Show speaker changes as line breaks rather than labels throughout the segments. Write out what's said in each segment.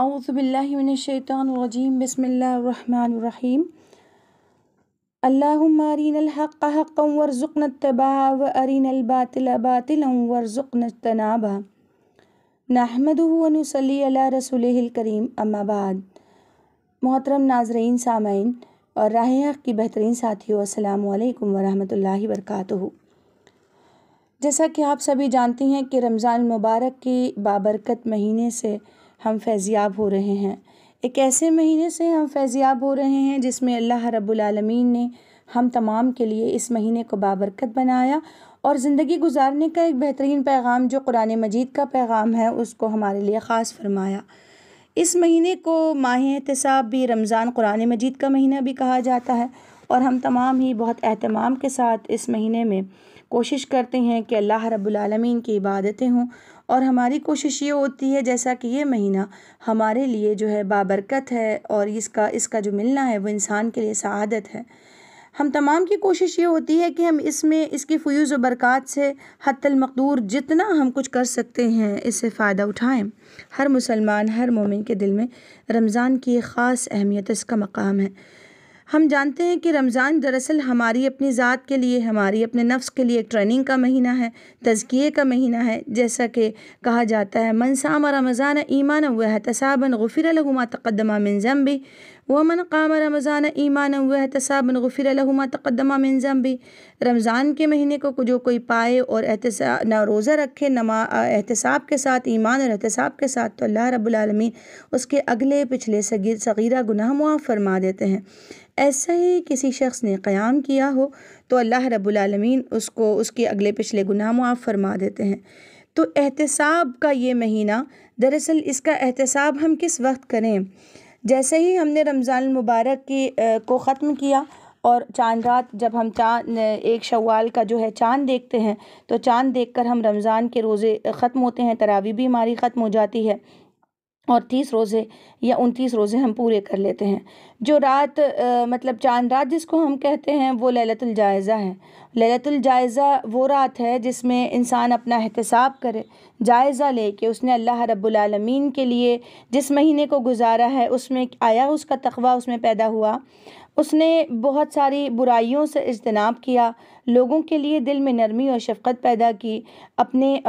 अज़बिल्लिमिनशैतरजीम बसमीम अल्लाम अरिन हक़ हक़ वर्ज़ुक़न तबा व अरिन बातिल बातिल तनाबा नाहमदनसली रसूल करीम अम्माबाद मोहतरम नाजरीन सामाइन और राह हक़ की बेहतरीन साथियों अल्लाम वरहमल वरक जैसा कि आप सभी जानती हैं कि रमज़ान मुबारक के बाबरकत महीने से हम फैज़ियाब हो रहे हैं एक ऐसे महीने से हम फैज़ियाब हो रहे हैं जिसमें अल्लाह रब्बुलमीन ने हम तमाम के लिए इस महीने को बाबरकत बनाया और ज़िंदगी गुजारने का एक बेहतरीन पैगाम जो कुरान मजीद का पैगाम है उसको हमारे लिए ख़ास फरमाया इस महीने को माह एहतसाब भी रमज़ान कुरान मजीद का महीना भी कहा जाता है और हम तमाम ही बहुत अहतमाम के साथ इस महीने में कोशिश करते हैं कि अल्लाह रब्बुल रबालमीन की इबादतें हों और हमारी कोशिश ये होती है जैसा कि ये महीना हमारे लिए जो है बाबरकत है और इसका इसका जो मिलना है वो इंसान के लिए शहादत है हम तमाम की कोशिश ये होती है कि हम इसमें इसकी फ्यूज़ बरक़ात से हतमकदूर जितना हम कुछ कर सकते हैं इससे फ़ायदा उठाएं हर मुसलमान हर मोमिन के दिल में रमज़ान की ख़ास अहमियत इसका मकाम है हम जानते हैं कि रमज़ान दरअसल हमारी अपनी ज़ात के लिए हमारी अपने नफ्स के लिए एक ट्रेनिंग का महीना है तज़किए का महीना है जैसा कि कहा जाता है मनसाम रमज़ान ईमान व तसाबन गफ़िर लगुमा तकदमा मिनजम भी वमन काम रमज़ान ईमान वह एहतसाब गफ़िर लहुमा तकदमा मिनजम भी रमज़ान के महीने को जो कोई पाए और एहतसा न रोज़ा रखे नमा एहतसाब के साथ ईमान और एहतसाब के साथ तो अल्लाह रबालमीन उसके अगले पिछले सगीर सगीरा गुनाह मुआफ़ फरमा देते हैं ऐसा ही किसी शख्स ने क़याम किया हो तो अल्लाह रबालमीन उसको उसके अगले पिछले गुनाह मुआफ़ फरमा देते हैं तो एहतसाब का ये महीना दरअसल इसका एहतसाब हम किस वक्त करें जैसे ही हमने रमज़ान मुबारक की को ख़त्म किया और चांद रात जब हम चाँद एक शवाल का जो है चांद देखते हैं तो चांद देखकर हम रमज़ान के रोज़े ख़त्म होते हैं तरावी भी हमारी ख़त्म हो जाती है और तीस रोज़े या उनतीस रोज़े हम पूरे कर लेते हैं जो रात आ, मतलब चांद रात जिसको हम कहते हैं वो ललतुल जायज़ा है ललतुल जायज़ा वो रात है जिसमें इंसान अपना एहतसाब करे जायज़ा ले कि उसने अल्लाह रब्बुलमीन के लिए जिस महीने को गुजारा है उसमें आया उसका तखबा उसमें पैदा हुआ उसने बहुत सारी बुराइयों से इजतनाब किया लोगों के लिए दिल में नरमी और शफकत पैदा की अपने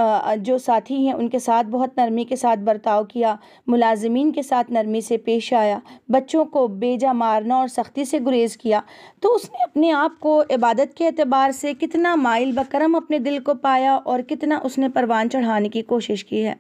जो साथी हैं उनके साथ बहुत नरमी के साथ बर्ताव किया मुलाजमीन के साथ नरमी से पेश आया बच्चों को बेज मुआवजा मारना और सख्ती से गुरेज किया तो उसने अपने आप को इबादत के अतबार से कितना माइल बकरम अपने दिल को पाया और कितना उसने परवान चढ़ाने की कोशिश की है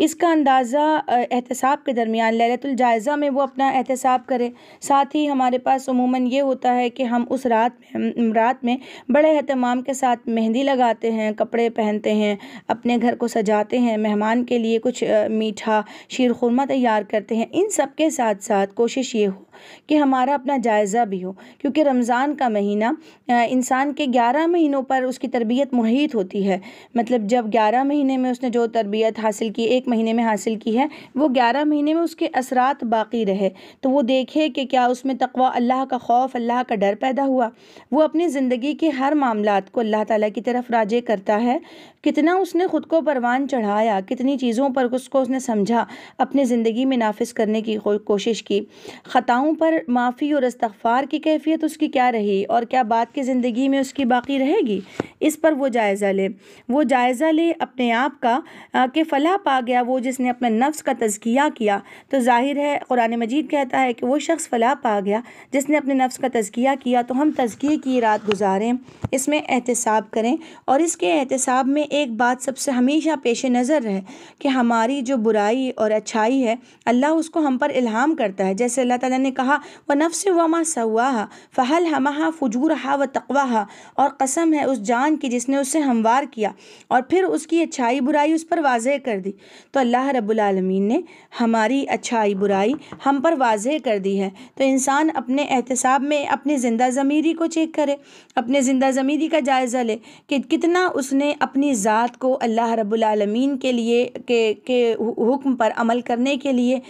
इसका अंदाज़ा एहतसाब के दरमियान ललतुलजायज़ा में वो अपना एहतसाब करे साथ ही हमारे पास अमूमन ये होता है कि हम उस रात में रात में बड़े अहतमाम के साथ मेहंदी लगाते हैं कपड़े पहनते हैं अपने घर को सजाते हैं मेहमान के लिए कुछ मीठा शीर खुरमा तैयार करते हैं इन सब के साथ साथ कोशिश ये हो कि हमारा अपना जायज़ा भी हो क्योंकि रमज़ान का महीना इंसान के ग्यारह महीनों पर उसकी तरबियत मुहित होती है मतलब जब ग्यारह महीने में उसने जो तरबियत हासिल की एक महीने में हासिल की है वो ग्यारह महीने में उसके असरात बाकी रहे तो वो देखे कि क्या उसमें तकवा अल्लाह का खौफ अल्लाह का डर पैदा हुआ वो अपनी ज़िंदगी के हर मामला को अल्लाह ताली की तरफ राजे करता है कितना उसने ख़ुद को परवान चढ़ाया कितनी चीज़ों पर उसको उसने समझा अपने ज़िंदगी में नाफिस करने की कोशिश की ख़ताओं गुनाहों पर माफ़ी और इस्तफ़ार की कैफियत उसकी क्या रही और क्या बाद की ज़िंदगी में उसकी बाकी रहेगी इस पर वो जायज़ा ले वो जायज़ा ले अपने आप का कि फ़लाह पा गया वो जिसने अपने नफ्स का तज़किया किया तो ज़ाहिर है कुरान मजीद कहता है कि वो शख्स फ़लाह पा गया जिसने अपने नफ्स का तज़किया किया तो हम तज़किए की रात गुजारें इसमें एहतसाब करें और इसके एहतसाब में एक बात सबसे हमेशा पेश नज़र रहे कि हमारी जो बुराई और अच्छाई है अल्लाह उसको हम पर इल्हाम करता है जैसे अल्लाह ताला ने कहा व नफ्स वमा सवाहा फ़हल हमहा फजूर हा व तकवाहा और कसम है उस जान की जिसने उसे हमवार किया और फिर उसकी अच्छाई बुराई उस पर वाजह कर दी तो अल्लाह रबालमीन ने हमारी अच्छाई बुराई हम पर वाजे कर दी है तो इंसान अपने एहतसाब में अपनी ज़िंदा ज़मीरी को चेक करे अपने ज़िंदा ज़मीरी का जायज़ा ले कि कितना उसने अपनी ज़ात को अल्लाह रबालमीन के लिए के, के हुक्म पर अमल करने के लिए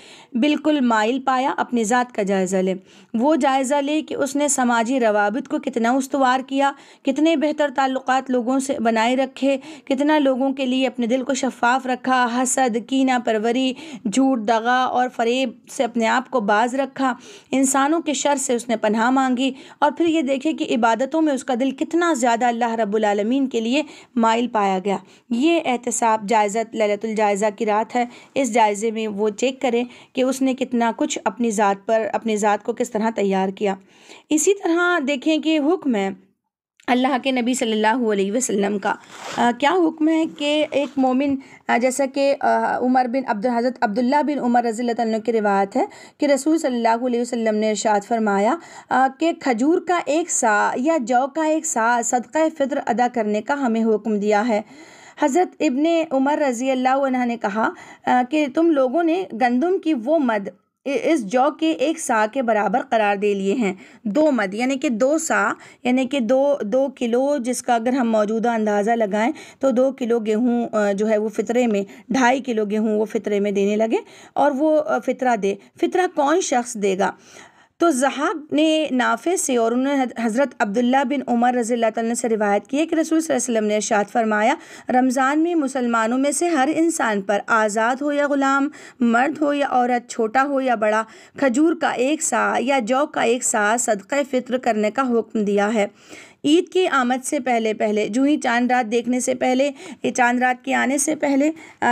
बिल्कुल माइल पाया अपनी ज़ात का जायज़ा ले वो जायज़ा ले कि उसने समाजी रवाबित को कितना उसवार किया कितने बेहतर ताल्लुक़ लोगों से बनाए रखे कितना लोगों के लिए अपने दिल को शफाफ रखा हसद कीना परवरी झूठ दगा और फरेब से अपने आप को बाज रखा इंसानों के शर से उसने पन्हा मांगी और फिर ये देखे कि इबादतों में उसका दिल कितना ज़्यादा अल्लाह रबालमीन के लिए माइल पाया गया ये एहतसाब जायज़ा ललतुलजायज़ा की रात है इस जायज़े में वो चेक करें कि उसने कितना कुछ अपनी ज़ात पर अपनी ज़ात को किस तरह तैयार किया इसी तरह देखें कि हुक्म है अल्लाह के नबी सल्लल्लाहु अलैहि वसल्लम का आ, क्या हुक्म है कि एक मोमिन जैसा कि उमर बिन अब्दुल हज़रत अब्दुल्ला बिन उमर रज़ी की रिवायत है कि रसूल सल्लल्लाहु अलैहि वसल्लम ने इरशाद फरमाया कि खजूर का एक सा या जौ का एक सा सदक़ फ़ितर अदा करने का हमें हुक्म दिया है हज़रत इब्ने उमर रज़ी अल्लाह ने कहा कि तुम लोगों ने गंदम की वो मद इस जौ के एक सा के बराबर करार दे लिए हैं दो मद यानी कि दो सा यानी कि दो दो किलो जिसका अगर हम मौजूदा अंदाज़ा लगाएं तो दो किलो गेहूँ जो है वो फ़ितरे में ढाई किलो गेहूँ वो फ़ितरे में देने लगे और वो फ़ितरा दे फ़ितरा कौन शख्स देगा तो जहाब ने नाफे से और उन्होंने हज़रत अब्दुल्ला बिन उमर रज़ी तन से रिवायत की कि रसूल वसलम ने इर्शाद फरमाया रमज़ान में मुसलमानों में से हर इंसान पर आज़ाद हो या ग़ुलाम मर्द हो या औरत छोटा हो या बड़ा खजूर का एक सा या जौ का एक सा सदक़ फ़ित्र करने का हुक्म दिया है ईद की आमद से पहले पहले ही चांद रात देखने से पहले ये चांद रात के आने से पहले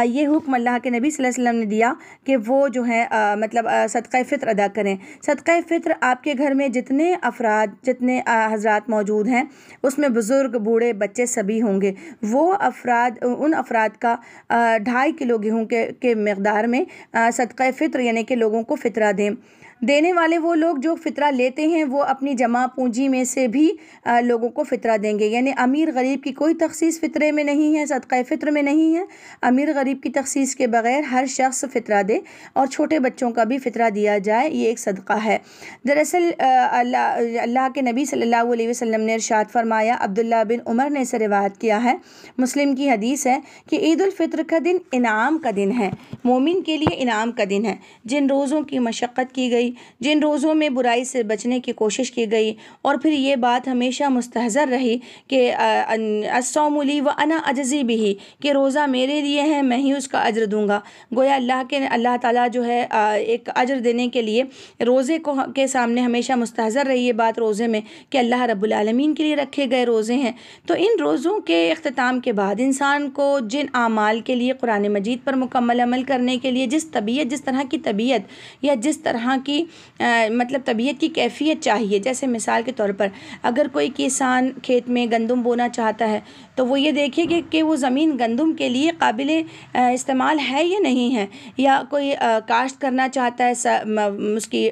ये हुक्म अल्लाह के नबी वसल्लम ने दिया कि वो जो है आ, मतलब सदक़ फ़ित्र अदा करें सदक़ फ़ित्र आपके घर में जितने अफराद जितने हजरात मौजूद हैं उसमें बुज़ुर्ग बूढ़े बच्चे सभी होंगे वो अफराद उन अफराद का ढाई किलो गेहूँ के, के मकदार में सदक़ फ़ित्र यानी कि लोगों को फ़ितरा दें देने वाले वो लोग जो फ़ितरा लेते हैं वो अपनी जमा पूंजी में से भी लोगों को फ़ितरा देंगे यानी अमीर गरीब की कोई तखसीस फ़ितरे में नहीं है सदक़ फ़ितर में नहीं है अमीर गरीब की तखसीस के बग़ैर हर शख्स फ़ितरा दे और छोटे बच्चों का भी फ़ितरा दिया जाए ये एक सदका है दरअसल अल्लाह के नबी सल्लल्लाहु अलैहि वसल्लम ने इरशाद फरमाया अब्दुल्ला बिन उमर ने इसे रिवायत किया है मुस्लिम की हदीस है कि ईदालफ़ितर का दिन इनाम का दिन है मोमिन के लिए इनाम का दिन है जिन रोज़ों की मशक्क़त की गई गई जिन रोज़ों में बुराई से बचने की कोशिश की गई और फिर ये बात हमेशा मुस्तर रही कि असौमली व अना अजजी भी ही कि रोज़ा मेरे लिए है मैं ही उसका अजर दूँगा गोया अल्लाह के अल्लाह ताला जो है एक अजर देने के लिए रोज़े को के सामने हमेशा मुस्तर रही ये बात रोज़े में कि अल्लाह रबालमीन के लिए रखे गए रोज़े हैं तो इन रोज़ों के अख्ताम के बाद इंसान को जिन आमाल के लिए कुरान मजीद पर मुकम्मल अमल करने के लिए जिस तबीयत जिस तरह की तबीयत या जिस तरह की की आ, मतलब तबीयत की कैफियत चाहिए जैसे मिसाल के तौर पर अगर कोई किसान खेत में गंदम बोना चाहता है तो वो ये देखे कि, कि वो ज़मीन गंदम के लिए काबिल इस्तेमाल है या नहीं है या कोई काश्त करना चाहता है उसकी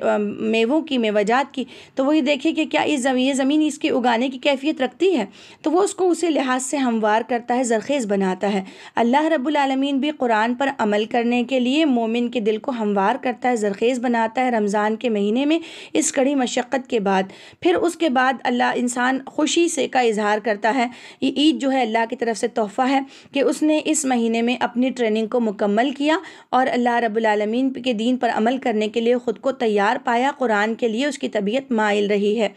मेवों की मेवाजात की तो वो ये देखे कि क्या इस ज़मीन ये ज़मीन इसकी उगाने की कैफियत रखती है तो वो उसको उसी लिहाज से हमवार करता है ज़रखेज़ बनाता है अल्लाह रब्लमीन भी कुरान पर अमल करने के लिए मोमिन के दिल को हमवार करता है ज़रखेज़ बनाता है रमज़ान रमज़ान के महीने में इस कड़ी मशक्क़त के बाद फिर उसके बाद अल्लाह इंसान खुशी से का इजहार करता है ये ईद जो है अल्लाह की तरफ से तोहफ़ा है कि उसने इस महीने में अपनी ट्रेनिंग को मुकम्मल किया और अल्लाह रबालमीन के दीन पर अमल करने के लिए ख़ुद को तैयार पाया कुरान के लिए उसकी तबीयत माइल रही है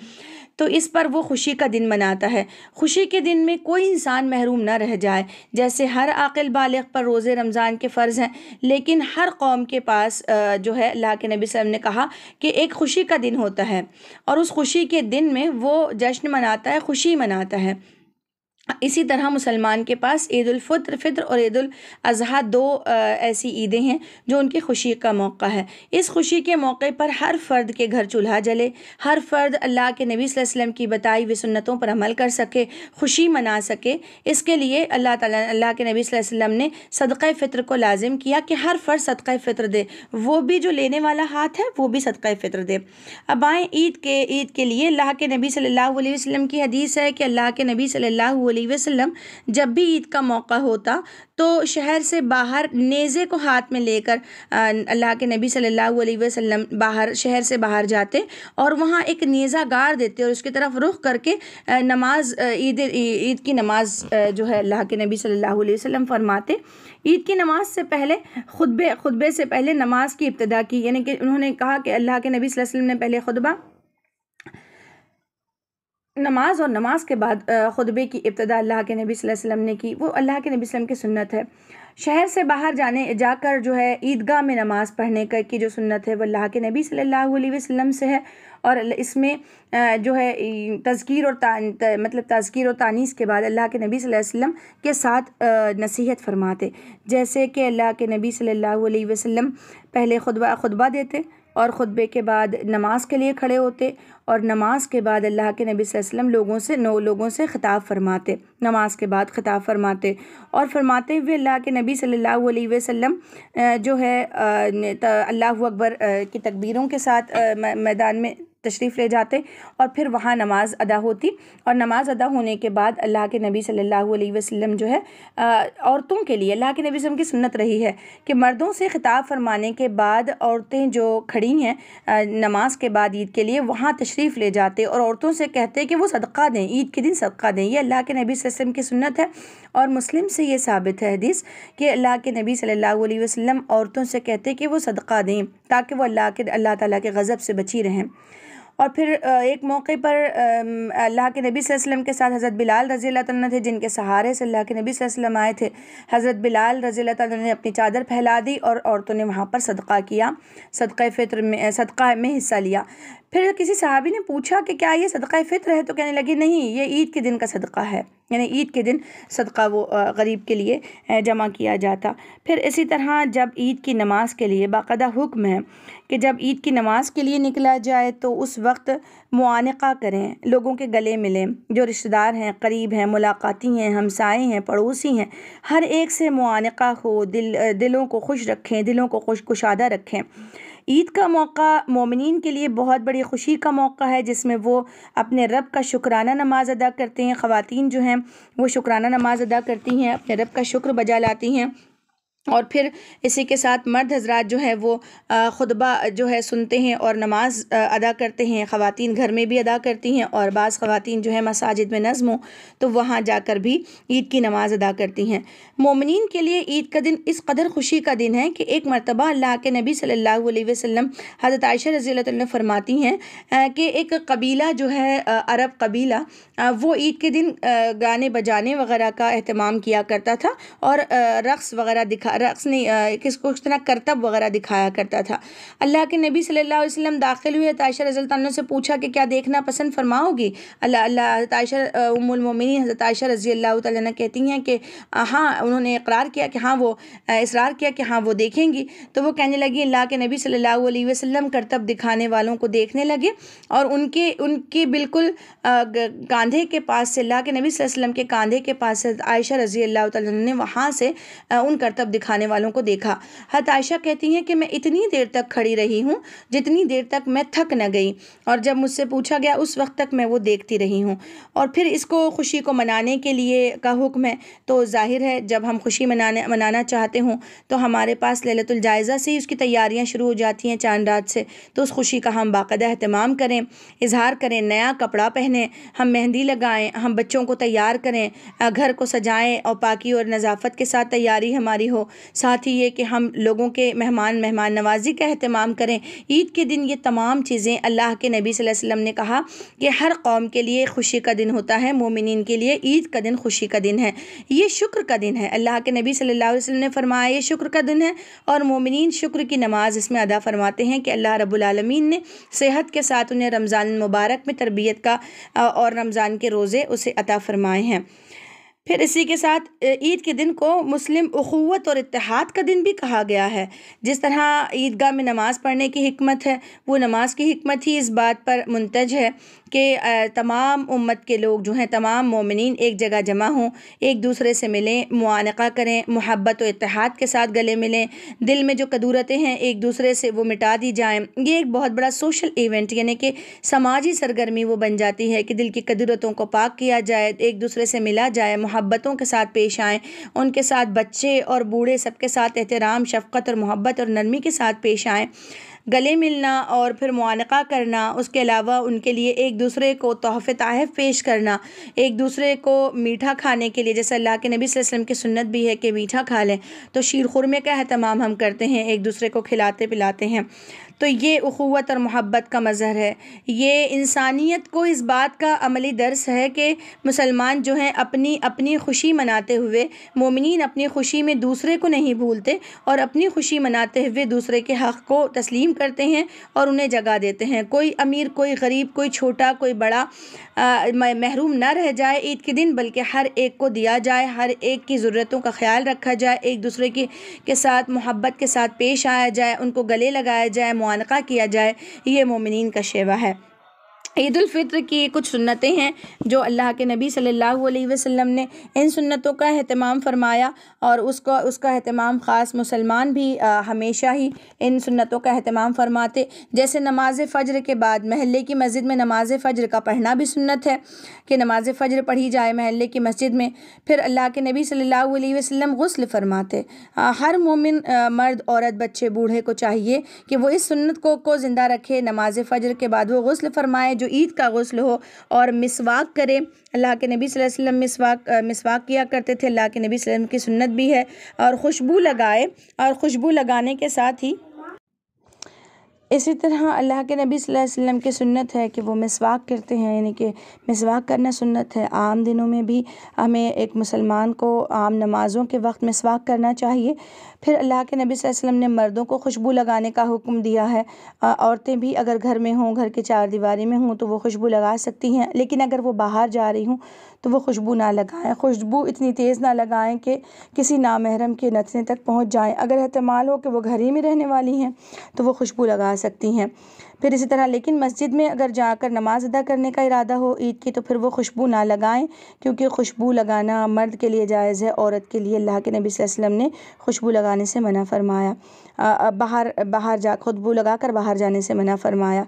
तो इस पर वो खुशी का दिन मनाता है खुशी के दिन में कोई इंसान महरूम ना रह जाए जैसे हर आकिल बालग पर रोज़े रमज़ान के फ़र्ज़ हैं लेकिन हर कौम के पास जो है अल्लाह के नबी वसम ने कहा कि एक खुशी का दिन होता है और उस खुशी के दिन में वो जश्न मनाता है खुशी मनाता है इसी तरह मुसलमान के पास ईदालफ़ित्र फ़ित्र और ईद अज़हा दो ऐसी ईदें हैं जो उनकी खुशी का मौका है इस खुशी के मौके पर हर फ़र्द के घर चूल्हा जले हर फ़र्द अल्लाह के नबी वसल्लम की बताई हुई सुन्नतों पर अमल कर सके खुशी मना सके इसके लिए अल्लाह ताला अल्लाह के नबी वसल्लम ने सदक़ फ़ित्र को लाजिम किया कि हर फ़र्द सदक़ फ़ित्र दे वो भी जो लेने वाला हाथ है वो भी सदक़ फ़ित्र दे अब आएँ ईद के ईद के लिए अल्लाह के नबी सल्ला वसम की हदीस है कि अल्लाह के नबी सल्ला वसल्लम जब भी ईद का मौका होता तो शहर से बाहर नेज़े को हाथ में लेकर अल्लाह के नबी सल्लल्लाहु अलैहि वसल्लम बाहर शहर से बाहर जाते और वहाँ एक नेज़ा गार देते और उसकी तरफ रुख करके नमाज ईद ईद की नमाज जो है अल्लाह के नबी सल्लल्लाहु अलैहि वसल्लम फरमाते ईद की नमाज से पहले खुतबे खुतबे से पहले नमाज की इब्तदा की यानी कि उन्होंने कहा कि अल्लाह के नबी वसल्लम ने पहले खुतबा नमाज और नमाज के बाद खुतबे की इब्तदा अल्लाह के नबी वसल्लम ने की वो अल्लाह के नबी वसल्लम की सुन्नत है शहर से बाहर जाने जाकर जो है ईदगाह में नमाज़ पढ़ने का की जो सुन्नत है वह अल्लाह के नबी सल्लल्लाहु अलैहि वसल्लम से है और इसमें जो है तस्कीर और ता, मतलब तस्कीर और तानीस के बाद अल्लाह के नबी वसल्लम के साथ नसीहत फरमाते जैसे कि अल्लाह के नबी सल्लल्लाहु अलैहि वसल्लम पहले खुतबा खुतबा देते और ख़ुतबे के बाद नमाज़ के लिए खड़े होते और नमाज के बाद अल्लाह के नबी वसल्लम लोगों से नौ लोगों से ख़िताब फरमाते नमाज के बाद ख़िताब फरमाते और फरमाते हुए अल्लाह के नबी सल्लल्लाहु अलैहि वसल्लम जो है अल्लाह अकबर की तकबीरों के साथ मैदान में तशरीफ़ ले जाते और फिर वहाँ नमाज़ अदा होती और नमाज़ अदा होने के बाद अल्लाह के नबी सल्लल्लाहु अलैहि वसल्लम जो है औरतों के लिए अल्लाह के नबी वसल्लम की सुन्नत रही है कि मर्दों से ख़िताब फरमाने के बाद औरतें जो खड़ी हैं नमाज के बाद ईद के लिए वहाँ तशरीफ़ ले जाते और औरतों से कहते कि वो सदका दें ईद के दिन सदका दें यह अल्लाह के नबी वसम की सुन्नत है और मुस्लिम से ये साबित है हदीस कि अल्लाह के नबी सल्लल्लाहु अलैहि वसल्लम औरतों से कहते कि वो सदका दें ताकि वो अल्लाह के अल्लाह ताला के गज़ब से बची रहें और फिर एक मौके पर अल्लाह के नबी वसल्लम के साथ हज़रत बिलाल रज़ी तन थे जिनके सहारे से अल्लाह के नबी वसल्लम आए थे हज़रत बिलाल रज़ी तन ने अपनी चादर फैला दी और औरतों ने वहाँ पर सदका किया सदक़ फ़ितर में सदका में हिस्सा लिया फिर किसी साहबी ने पूछा कि क्या ये सदका फ़ित्र है तो कहने लगी नहीं ये ईद के दिन का सदका है यानी ईद के दिन सदका वो गरीब के लिए जमा किया जाता फिर इसी तरह जब ईद की नमाज़ के लिए बाकायदा हुक्म है कि जब ईद की नमाज़ के लिए निकला जाए तो उस वक्त मुआनका करें लोगों के गले मिलें जो रिश्तेदार हैं करीब हैं मुलाकाती हैं हमसाए हैं पड़ोसी हैं हर एक से मुआनका हो दिल दिलों को खुश रखें दिलों को खुश कुशादा रखें ईद का मौका मोमिन के लिए बहुत बड़ी खुशी का मौका है जिसमें वो अपने रब का शुक्राना नमाज़ अदा करते हैं ख़वान जो हैं वो शुक्राना नमाज़ अदा करती हैं अपने रब का शुक्र बजा लाती हैं और फिर इसी के साथ मर्द हजरात जो है वो खुतबा जो है सुनते हैं और नमाज अदा करते हैं ख़वातीन घर में भी अदा करती हैं और बाज़ ख़वातीन जो है मसाजिद में नज़म हो तो वहाँ जाकर भी ईद की नमाज़ अदा करती हैं मोमिन के लिए ईद का दिन इस कदर खुशी का दिन है कि एक मरतबा अल्लाह के नबी सल्ला वसम हज़रत आयशा रज़ी ने फरमाती हैं कि एक कबीला जो है अरब कबीला वो ईद के दिन गाने बजाने वगैरह का अहतमाम किया करता था और रकस वगैरह दिखा रक्स नहीं किसको उस तरह करतब वगैरह दिखाया करता था अल्लाह के नबी सल्लल्लाहु अलैहि वसल्लम दाखिल हुए तायशा तो रजील्ला से पूछा कि क्या देखना पसंद फरमाओगी अल्लाह अल्लाह तायशा उमुलमिन हज़रत रजी अल्लाह तह कहती हैं कि हाँ उन्होंने इकरार किया कि हाँ वो इसरार किया कि हाँ वो देखेंगी तो वो कहने लगी अल्लाह के नबी सल्ला अलैहि करतब दिखाने वालों को देखने लगे और उनके उनके बिल्कुल कंधे के पास से अल्लाह के नबी वसल्लम के कंधे के पास से आयशा रजी अल्लाह तहाँ से उन करतब दिखा खाने वालों को देखा हताशा कहती हैं कि मैं इतनी देर तक खड़ी रही हूँ जितनी देर तक मैं थक न गई और जब मुझसे पूछा गया उस वक्त तक मैं वो देखती रही हूँ और फिर इसको खुशी को मनाने के लिए का हुक्म है तो ज़ाहिर है जब हम खुशी मनाने मनाना चाहते हों तो हमारे पास ललतुलजायज़ा से ही उसकी तैयारियाँ शुरू हो जाती हैं चांद रात से तो उस खुशी का हम बाकायदा अहतमाम करें इजहार करें नया कपड़ा पहने हम मेहंदी लगाएं हम बच्चों को तैयार करें घर को सजाएं और पाकि और नज़ाफत के साथ तैयारी हमारी हो साथ ही ये कि हम लोगों के मेहमान मेहमान नवाजी का अहतमाम करें ईद के दिन ये तमाम चीज़ें अल्लाह के नबी वसल्लम ने कहा कि हर कौम के लिए खुशी का दिन होता है मोमिन के लिए ईद का दिन खुशी का दिन है ये शुक्र का दिन है अल्लाह के नबी सल्ला वसम ने फरमाया ये शुक्र का दिन है और मोमिन शुक्र की नमाज़ इसमें अदा फरमाते हैं कि अल्लाह रबालमीन ने सेहत के साथ उन्हें रमज़ान मुबारक में तरबियत का और रमज़ान के रोज़े उसे अता फरमाए हैं फिर इसी के साथ ईद के दिन को मुस्लिम अखवत और इतिहाद का दिन भी कहा गया है जिस तरह ईदगाह में नमाज़ पढ़ने की हमत है वो नमाज की हमत ही इस बात पर मुंतज है कि तमाम उम्मत के लोग जो हैं तमाम मोमिन एक जगह जमा हों एक दूसरे से मिलें मुआनका करें महब्बत और इतिहाद के साथ गले मिलें दिल में जो कदूरतें हैं एक दूसरे से वो मिटा दी जाएँ ये एक बहुत बड़ा सोशल इवेंट यानी कि समाजी सरगर्मी वो बन जाती है कि दिल की कदूरतों को पाक किया जाए एक दूसरे से मिला जाए महब्बतों के साथ पेश आएँ उनके साथ बच्चे और बूढ़े सबके साथ एहतराम शफकत और मोहब्बत और नरमी के साथ पेश आएँ गले मिलना और फिर मुआनका करना उसके अलावा उनके लिए एक दूसरे को तहफ़ तहफ़ पेश करना एक दूसरे को मीठा खाने के लिए जैसे अल्लाह के नबी वसम की सुन्नत भी है कि मीठा खा लें तो शीर खुरमे का अहतमाम हम करते हैं एक दूसरे को खिलाते पिलाते हैं तो ये अखवत और मोहब्बत का मज़हर है ये इंसानियत को इस बात का अमली दर्स है कि मुसलमान जो हैं अपनी अपनी खुशी मनाते हुए मोमिन अपनी खुशी में दूसरे को नहीं भूलते और अपनी खुशी मनाते हुए दूसरे के हक़ को तस्लीम करते हैं और उन्हें जगह देते हैं कोई अमीर कोई गरीब कोई छोटा कोई बड़ा महरूम ना रह जाए ईद के दिन बल्कि हर एक को दिया जाए हर एक की ज़रूरतों का ख्याल रखा जाए एक दूसरे के के साथ मोहब्बत के साथ पेश आया जाए उनको गले लगाया जाए मुआनका किया जाए ये ममिन का शेवा है ईद की कुछ सुन्नतें हैं जो अल्लाह के नबी सल्लल्लाहु अलैहि वसल्लम ने इन सुन्नतों का अहतमाम फरमाया और उसको उसका अहतमाम ख़ास मुसलमान भी आ, हमेशा ही इन सुन्नतों का अहतमाम फरमाते जैसे नमाज फ़ज्र के बाद महल्ले की मस्जिद में नमाज फ़ज्र का पढ़ना भी सुन्नत है कि नमाज फ़ज्र पढ़ी जाए महल्ले की मस्जिद में फिर अल्लाह के नबी सल्ला वसम गसल फरमाते हर मोमिन मर्द औरत बच्चे बूढ़े को चाहिए कि वो इस सुन्नत को को ज़िंदा रखे नमाज फ़ज्र के बाद वो गसल फरमाए जो जो ईद का गसल हो और मिसवाक करें अल्लाह के नबी वसल्लम मिसवाक मिसवाक किया करते थे अल्लाह के नबी वसल्लम की सुन्नत भी है और खुशबू लगाए और खुशबू लगाने के साथ ही इसी तरह अल्लाह के नबी वसल्लम की सुन्नत है कि वो मिसवाक करते हैं यानी कि मिसवाक करना सुन्नत है आम दिनों में भी हमें एक मुसलमान को आम नमाज़ों के वक्त मिसवाक करना चाहिए फिर अल्लाह के नबी वसल्लम ने मर्दों को खुशबू लगाने का हुक्म दिया है औरतें भी अगर घर में हों घर के चार दीवारी में हों तो वो खुशबू लगा सकती हैं लेकिन अगर वो बाहर जा रही हूँ तो वो खुशबू ना लगाएं खुशबू इतनी तेज़ ना लगाएं कि किसी नामहरम के नचने तक पहुंच जाएं अगर अहतमाल हो कि वो घर ही में रहने वाली हैं तो वो खुशबू लगा सकती हैं फिर इसी तरह लेकिन मस्जिद में अगर जाकर नमाज अदा करने का इरादा हो ईद की तो फिर वो खुशबू ना लगाएं क्योंकि खुशबू लगाना मर्द के लिए जायज़ है औरत के लिए अल्लाह के नबी वसम ने खुशबू लगाने से मना फ़रमाया आ, बाहर बाहर जा खुशबू लगा कर बाहर जाने से मना फ़रमाया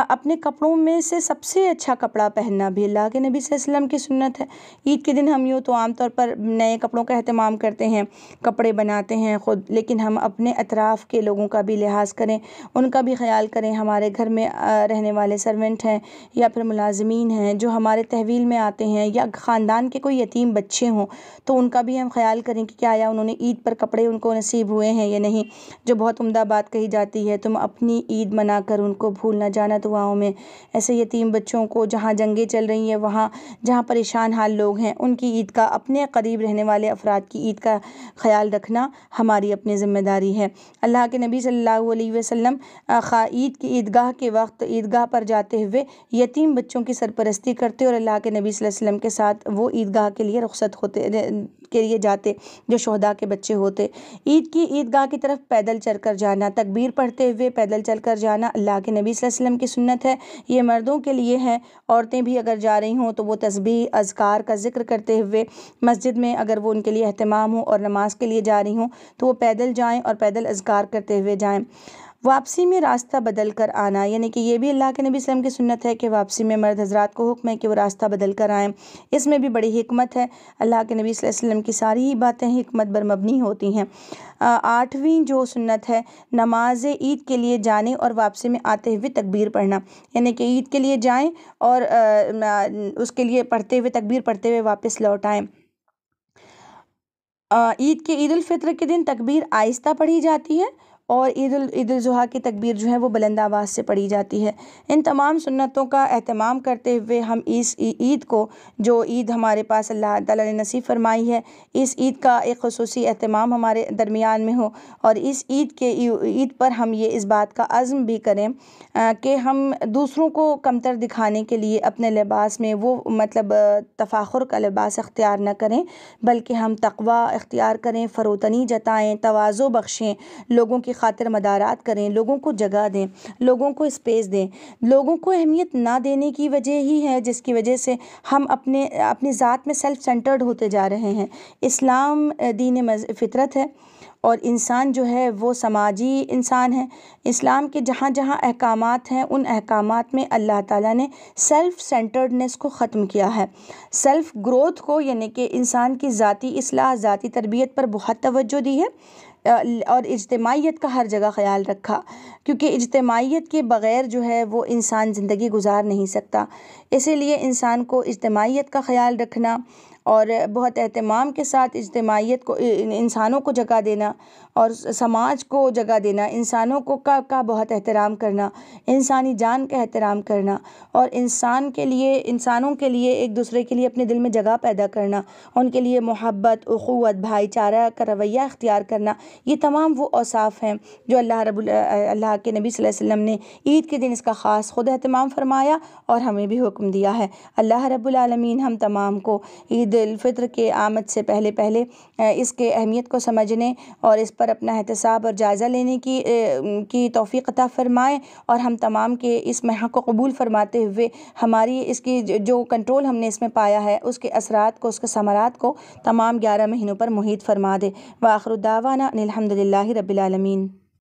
अपने कपड़ों में से सबसे अच्छा कपड़ा पहनना भी अल्लाह के नबी वसम की सुन्नत है ईद के दिन हम यूँ तो आमतौर पर नए कपड़ों का अहतमाम करते हैं कपड़े बनाते हैं ख़ुद लेकिन हम अपने अतराफ़ के लोगों का भी लिहाज करें उनका भी ख्याल करें हमारे हमारे घर में रहने वाले सर्वेंट हैं या फिर मुलाजमीन हैं जो हमारे तहवील में आते हैं या ख़ानदान के कोई यतीम बच्चे हों तो उनका भी हम ख्याल करें कि क्या आया उन्होंने ईद पर कपड़े उनको नसीब हुए हैं या नहीं जो बहुत उमदा बात कही जाती है तुम अपनी ईद मना कर उनको भूल ना जाना दुआओं में ऐसे यतीम बच्चों को जहाँ जंगें चल रही हैं वहाँ जहाँ परेशान हाल लोग हैं उनकी ईद का अपने करीब रहने वाले अफराद की ईद का ख्याल रखना हमारी अपनी ज़िम्मेदारी है अल्लाह के नबी सल्लल्लाहु अलैहि वसल्लम ईद की ईद ईदगाह के वक्त ईदगाह पर जाते हुए यतीम बच्चों की सरपरस्ती करते और अल्लाह के नबी वसल्लम के साथ वो ईदगाह के लिए रख्सत होते के लिए जाते जो शहदा के बच्चे होते ईद की ईदगाह की तरफ पैदल चल कर जाना तकबीर पढ़ते हुए पैदल चल कर जाना अल्लाह के नबी वसल्लम की सुन्नत है ये मर्दों के लिए है औरतें भी अगर जा रही हों तो वो तस्बीह अजकार का जिक्र करते हुए मस्जिद में अगर वो उनके लिए अहतमाम हो और नमाज के लिए जा रही हों तो वो पैदल जाएँ और पैदल अजकार करते हुए जाएँ वापसी में रास्ता बदल कर आना यानी कि ये भी अल्लाह के नबी वसम की सुन्नत है कि वापसी में मर्द हजरात को हुक्म है कि वो रास्ता बदल कर आएँ इसमें भी बड़ी हमत है अल्लाह के नबी वसम की सारी ही बातें हमत बर मबनी होती हैं आठवीं जो सुन्नत है नमाज ईद के लिए जाने और वापसी में आते हुए तकबीर पढ़ना यानी कि ईद के लिए जाएँ और उसके लिए पढ़ते हुए तकबीर पढ़ते हुए वापस लौट आएँ ईद के ईद फित्र के दिन तकबीर आहिस्ता पढ़ी जाती है और ईद ईद अजहा की तकबीर जो है वो बुलंद आवाज़ से पढ़ी जाती है इन तमाम सुन्नतों का अहतमाम करते हुए हम इस ईद को जो ईद हमारे पास अल्लाह ताला ने नसीब फरमाई है इस ईद का एक खसूसी अहतमाम हमारे दरमियान में हो और इस ईद के ईद पर हम ये इस बात का आज़म भी करें कि हम दूसरों को कमतर दिखाने के लिए अपने लिबास में वो मतलब तफाखुर का लिबास अख्तियार न करें बल्कि हम तकवा अख्तियार करें फ़रोतनी जताएँ तोज़ो बख्शें लोगों की खातिर मदारात करें लोगों को जगह दें लोगों को स्पेस दें लोगों को अहमियत ना देने की वजह ही है जिसकी वजह से हम अपने अपनी ज़ात में सेल्फ सेंटर्ड होते जा रहे हैं इस्लाम दीन फितरत है और इंसान जो है वो समाजी इंसान है इस्लाम के जहाँ जहाँ अहकाम हैं उन अहकाम में अल्लाह ताला ने सेल्फ़ सेंटर्डनेस को ख़त्म किया है सेल्फ़ ग्रोथ को यानी कि इंसान की ज़ाती असलाह ज़ाती तरबियत पर बहुत तवज्जो दी है और इजतमाहीत का हर जगह ख्याल रखा क्योंकि इजतमाहीत के बग़ैर जो है वो इंसान ज़िंदगी गुजार नहीं सकता इसीलिए इंसान को इजतमाहीत का ख्याल रखना और बहुत अहतमाम के साथ इजतमाहीत को इंसानों को जगह देना और समाज को जगह देना इंसानों को का का बहुत एहतराम करना इंसानी जान का एहतराम करना और इंसान के लिए इंसानों के लिए एक दूसरे के लिए अपने दिल में जगह पैदा करना उनके लिए मोहब्बत अखवत भाईचारा का रवैया अख्तियार करना ये तमाम वो औसाफ़ हैं जो अल्लाह रबुल अल्लाह के नबी वसम ने ईद के दिन इसका ख़ास खुद अहतमाम फरमाया और हमें भी हुक्म दिया है अल्लाह रबालमीन हम तमाम को ईदालफ़ित्र के आमद से पहले पहले इसके अहमियत को समझने और इस पर पर अपना एहतसाब और जायज़ा लेने की की तोफ़ी अता फ़रमाएँ और हम तमाम के इस मह को कबूल फरमाते हुए हमारी इसकी जो कंट्रोल हमने इसमें पाया है उसके असरात को उसके समारात को तमाम ग्यारह महीनों पर मुहित फरमा दे वाखरुदावाना अलहमदिल्ला रबालमीन